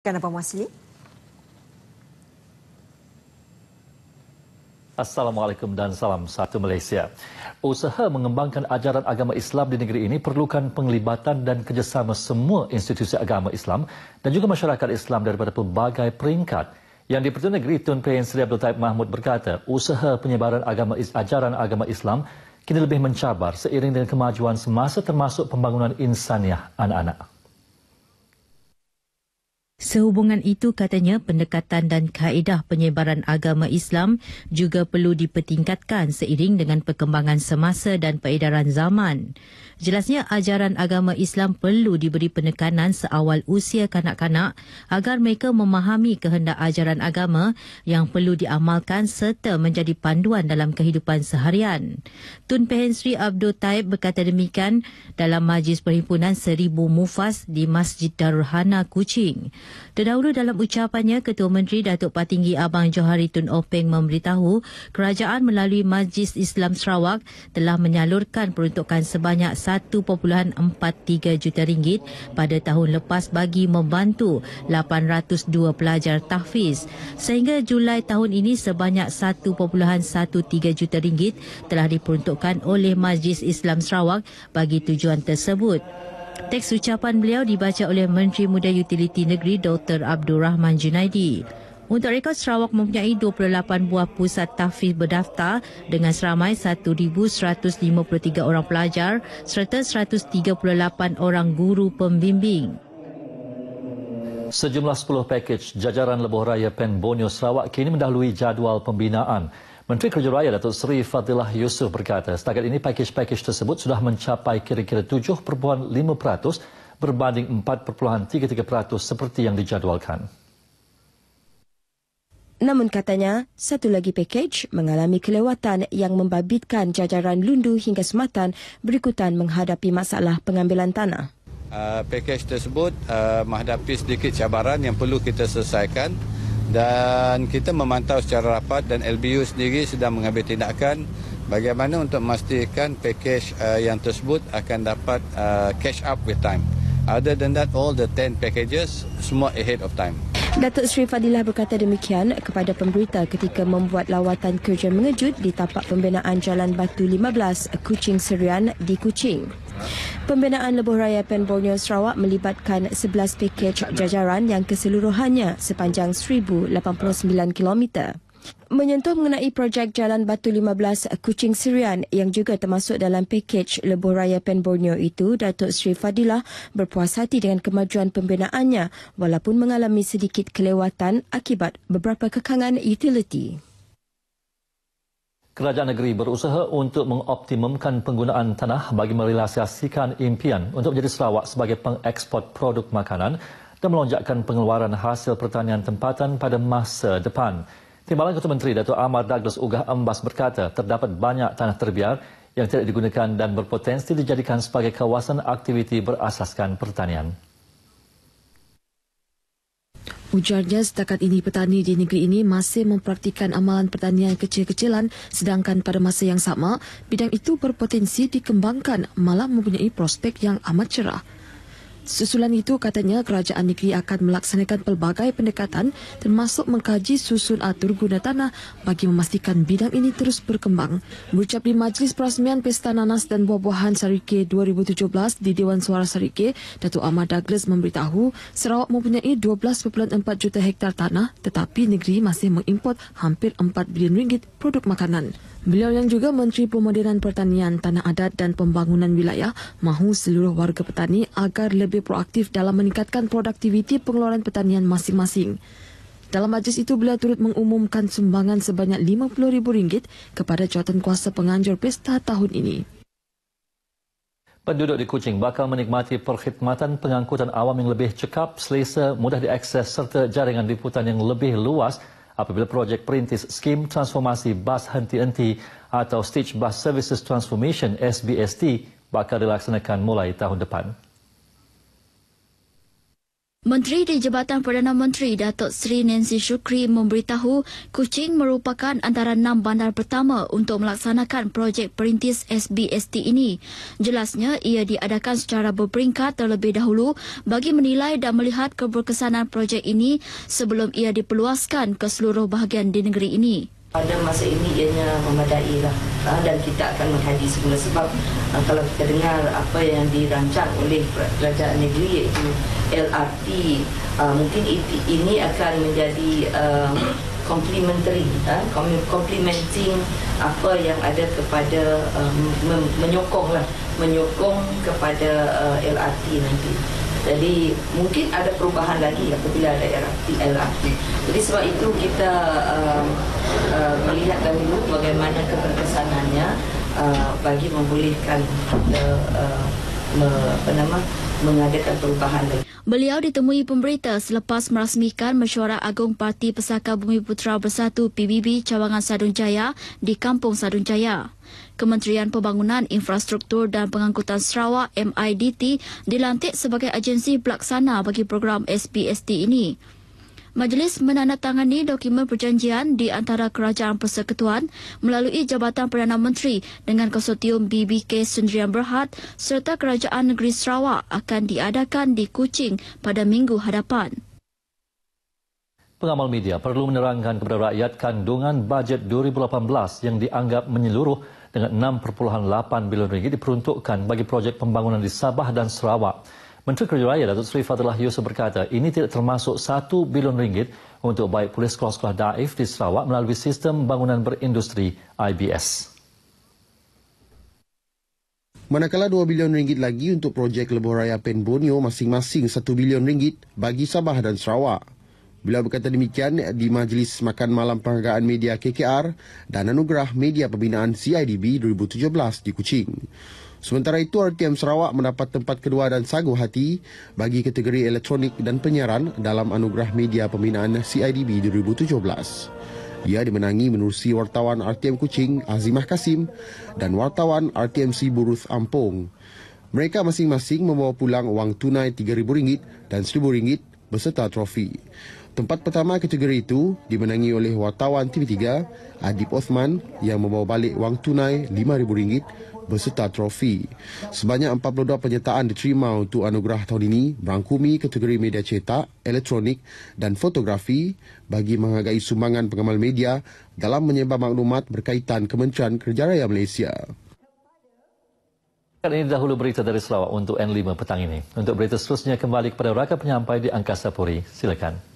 Kan Abang Wasili. Assalamualaikum dan salam satu Malaysia. Usaha mengembangkan ajaran agama Islam di negeri ini perlukan penglibatan dan kerjasama semua institusi agama Islam dan juga masyarakat Islam daripada pelbagai peringkat. Yang di Pertuan Negeri Tun Pian Seri Abdul Taib Mahmud berkata, usaha penyebaran agama ajaran agama Islam kini lebih mencabar seiring dengan kemajuan semasa termasuk pembangunan insaniah anak-anak. Sehubungan itu katanya pendekatan dan kaedah penyebaran agama Islam juga perlu dipertingkatkan seiring dengan perkembangan semasa dan peredaran zaman. Jelasnya ajaran agama Islam perlu diberi penekanan seawal usia kanak-kanak agar mereka memahami kehendak ajaran agama yang perlu diamalkan serta menjadi panduan dalam kehidupan seharian. Tun Pahen Sri Abdul Taib berkata demikian dalam Majlis Perhimpunan Seribu Mufas di Masjid Darul Hana, Kuching. Terdahulu dalam ucapannya, Ketua Menteri Datuk Patinggi Abang Johari Tun Openg memberitahu kerajaan melalui Majlis Islam Sarawak telah menyalurkan peruntukan sebanyak 1.43 juta ringgit pada tahun lepas bagi membantu 802 pelajar tahfiz. Sehingga Julai tahun ini sebanyak 1.13 juta ringgit telah diperuntukkan oleh Majlis Islam Sarawak bagi tujuan tersebut. Teks ucapan beliau dibaca oleh Menteri Muda Utiliti Negeri Dr. Abdul Rahman Junaidi. Untuk rekod Sarawak mempunyai 28 buah pusat tahfiz berdaftar dengan seramai 1,153 orang pelajar serta 138 orang guru pembimbing. Sejumlah 10 pakej jajaran lebuh raya Pen Bonio Sarawak kini mendahului jadual pembinaan. Menteri Kerja Raya Datuk Seri Fadilah Yusuf berkata, setakat ini pakej-pakej tersebut sudah mencapai kira-kira 7.5% berbanding 4.33% seperti yang dijadualkan. Namun katanya, satu lagi pakej mengalami kelewatan yang membabitkan jajaran lundu hingga sematan berikutan menghadapi masalah pengambilan tanah. Uh, pakej tersebut uh, menghadapi sedikit cabaran yang perlu kita selesaikan dan kita memantau secara rapat dan LBU sendiri sedang mengambil tindakan bagaimana untuk memastikan pakej uh, yang tersebut akan dapat uh, catch up with time. Other than that, all the 10 packages, semua ahead of time. Datuk Sri Fadilah berkata demikian kepada pemberita ketika membuat lawatan kerja mengejut di tapak pembinaan Jalan Batu 15, Kuching Serian di Kuching. Pembinaan Lebuh Raya Pen Borneo Sarawak melibatkan 11 pakej jajaran yang keseluruhannya sepanjang 1,089 km. Menyentuh mengenai projek Jalan Batu 15 Kuching Sirian yang juga termasuk dalam pakej Lebuh Raya Pen Borneo itu, Datuk Sri Fadilah berpuas hati dengan kemajuan pembinaannya walaupun mengalami sedikit kelewatan akibat beberapa kekangan utiliti. Kerajaan negeri berusaha untuk mengoptimumkan penggunaan tanah bagi merealisasikan impian untuk menjadi Sarawak sebagai pengekspor produk makanan dan melonjakkan pengeluaran hasil pertanian tempatan pada masa depan. Timbalan Ketua Menteri Datuk Amar Douglas Ugah Embas berkata terdapat banyak tanah terbiar yang tidak digunakan dan berpotensi dijadikan sebagai kawasan aktiviti berasaskan pertanian. Ujarnya setakat ini petani di negeri ini masih mempraktikan amalan pertanian kecil-kecilan sedangkan pada masa yang sama bidang itu berpotensi dikembangkan malah mempunyai prospek yang amat cerah. Susulan itu katanya kerajaan negeri akan melaksanakan pelbagai pendekatan termasuk mengkaji susun atur guna tanah bagi memastikan bidang ini terus berkembang. Berucap di Majlis Perasmian Pesta Nanas dan Buah-Buahan Sarike 2017 di Dewan Suara Sarike, Datuk Ahmad Douglas memberitahu Sarawak mempunyai 12.4 juta hektar tanah tetapi negeri masih mengimport hampir 4 bilion ringgit produk makanan. Beliau yang juga Menteri Pemodenan Pertanian, Tanah Adat dan Pembangunan Wilayah mahu seluruh warga petani agar lebih lebih proaktif dalam meningkatkan produktiviti pengeluaran pertanian masing-masing. Dalam majlis itu, beliau turut mengumumkan sumbangan sebanyak RM50,000 kepada jawatan kuasa penganjur pesta tahun ini. Penduduk di Kuching bakal menikmati perkhidmatan pengangkutan awam yang lebih cekap, selesa, mudah diakses serta jaringan liputan yang lebih luas apabila projek perintis Skim Transformasi bas Henti-Henti atau Stage Bus Services Transformation SBST bakal dilaksanakan mulai tahun depan. Menteri di Jabatan Perdana Menteri Datuk Seri Nancy Shukri memberitahu Kuching merupakan antara enam bandar pertama untuk melaksanakan projek perintis SBST ini. Jelasnya, ia diadakan secara berperingkat terlebih dahulu bagi menilai dan melihat keberkesanan projek ini sebelum ia diperluaskan ke seluruh bahagian di negeri ini. Pada masa ini ianya memadai lah ah, dan kita akan menghadi semula sebab ah, kalau kita dengar apa yang dirancang oleh kerajaan negeri iaitu LRT ah, mungkin ini akan menjadi complementary complementing apa yang ada kepada menyokong lah menyokong kepada LRT nanti. Jadi mungkin ada perubahan lagi apabila ada LRT. LRT. Jadi sebab itu kita uh, uh, melihat dahulu bagaimana keberkesanannya uh, bagi membolehkan kita uh, mengadakan perubahan Beliau ditemui pemberita selepas merasmikan mesyuarat Agung Parti Pesaka Bumi Putra Bersatu PBB Cawangan Sadun Jaya di Kampung Sadun Jaya. Kementerian Pembangunan Infrastruktur dan Pengangkutan Sarawak MIDT dilantik sebagai agensi pelaksana bagi program SPST ini. Majlis menandatangani dokumen perjanjian di antara Kerajaan Persekutuan melalui Jabatan Perdana Menteri dengan konsortium BBK Sundrian Berhad serta Kerajaan Negeri Sarawak akan diadakan di Kuching pada minggu hadapan. Pengamal media perlu menerangkan kepada rakyat kandungan bajet 2018 yang dianggap menyeluruh dengan 6.8 bilion ringgit diperuntukkan bagi projek pembangunan di Sabah dan Sarawak. Menteri Kerjaya Datuk Seri Fadlah Yusof berkata, ini tidak termasuk satu bilion ringgit untuk baik pulih sekolah-sekolah daif di Sarawak melalui sistem bangunan berindustri IBS. Manakala dua bilion ringgit lagi untuk projek Lebuh Raya Pen Bonio masing-masing satu bilion ringgit bagi Sabah dan Sarawak. Beliau berkata demikian di Majlis Makan Malam Penghargaan Media KKR dan Anugerah Media Pembinaan CIDB 2017 di Kuching. Sementara itu RTM Sarawak mendapat tempat kedua dan sagu hati bagi kategori elektronik dan penyiaran dalam anugerah media pembinaan CIDB 2017. Ia dimenangi menerusi wartawan RTM Kuching Azimah Kasim dan wartawan RTM Buruth Ampong. Mereka masing-masing membawa pulang wang tunai RM3,000 dan RM1,000 beserta trofi. Tempat pertama kategori itu dimenangi oleh wartawan TV3 Adib Osman yang membawa balik wang tunai RM5,000 berserta trofi. Sebanyak 42 penyertaan diterima untuk anugerah tahun ini berangkumi kategori media cetak, elektronik dan fotografi bagi menghargai sumbangan pengamal media dalam menyebar maklumat berkaitan Kementerian Kerja Raya Malaysia. Dan ini dahulu berita dari Sarawak untuk N5 petang ini. Untuk berita seterusnya kembali kepada rakan penyampai di Angkasa Puri. Silakan.